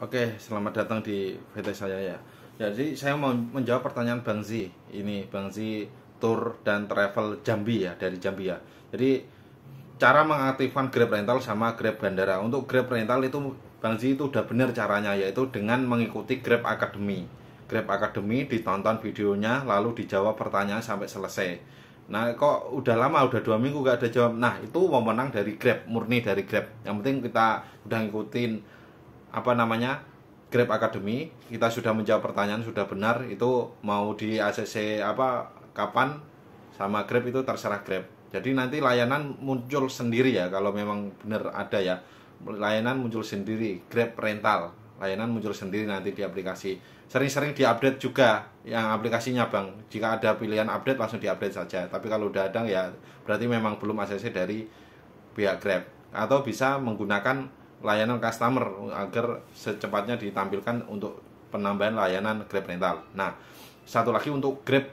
Oke, selamat datang di PT saya ya. Jadi saya mau menjawab pertanyaan Bang Z. Ini Bang Z tour dan travel Jambi ya, dari Jambi ya. Jadi cara mengaktifkan Grab Rental sama Grab Bandara. Untuk Grab Rental itu Bang Z itu udah benar caranya yaitu dengan mengikuti Grab Academy. Grab Academy ditonton videonya lalu dijawab pertanyaan sampai selesai. Nah kok udah lama udah dua minggu gak ada jawab. Nah itu pemenang dari Grab murni dari Grab. Yang penting kita udah ngikutin apa namanya Grab Academy kita sudah menjawab pertanyaan sudah benar itu mau di ACC apa kapan sama Grab itu terserah Grab jadi nanti layanan muncul sendiri ya kalau memang benar ada ya layanan muncul sendiri Grab rental layanan muncul sendiri nanti di aplikasi sering-sering diupdate juga yang aplikasinya bang jika ada pilihan update langsung diupdate saja tapi kalau udah ada ya berarti memang belum ACC dari pihak Grab atau bisa menggunakan layanan customer agar secepatnya ditampilkan untuk penambahan layanan Grab rental. Nah, satu lagi untuk Grab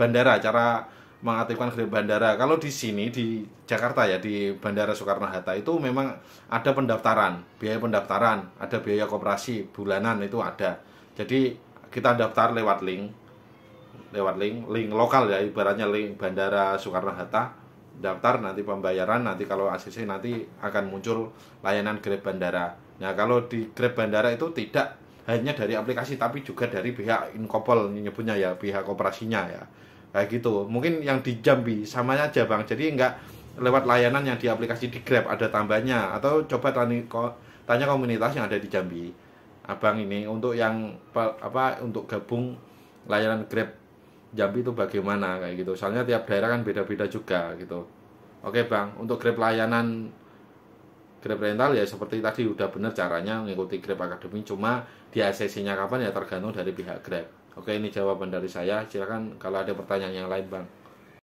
bandara cara mengaktifkan Grab bandara. Kalau di sini di Jakarta ya di Bandara Soekarno Hatta itu memang ada pendaftaran, biaya pendaftaran, ada biaya koperasi bulanan itu ada. Jadi kita daftar lewat link lewat link link lokal ya ibaratnya link Bandara Soekarno Hatta daftar nanti pembayaran nanti kalau ACC nanti akan muncul layanan Grab Bandara. Nah, kalau di Grab Bandara itu tidak hanya dari aplikasi tapi juga dari pihak inkopol nyebutnya ya, pihak koperasinya ya. Kayak gitu. Mungkin yang di Jambi sama aja, Bang. Jadi enggak lewat layanan yang di aplikasi di Grab ada tambahnya atau coba ko, tanya komunitas yang ada di Jambi. Abang ini untuk yang apa untuk gabung layanan Grab Jambi itu bagaimana kayak gitu. Soalnya tiap daerah kan beda-beda juga gitu. Oke bang, untuk grab layanan Grab rental ya seperti tadi udah bener caranya mengikuti Grab Academy cuma di acc kapan ya tergantung dari pihak Grab. Oke ini jawaban dari saya. Silakan kalau ada pertanyaan yang lain bang.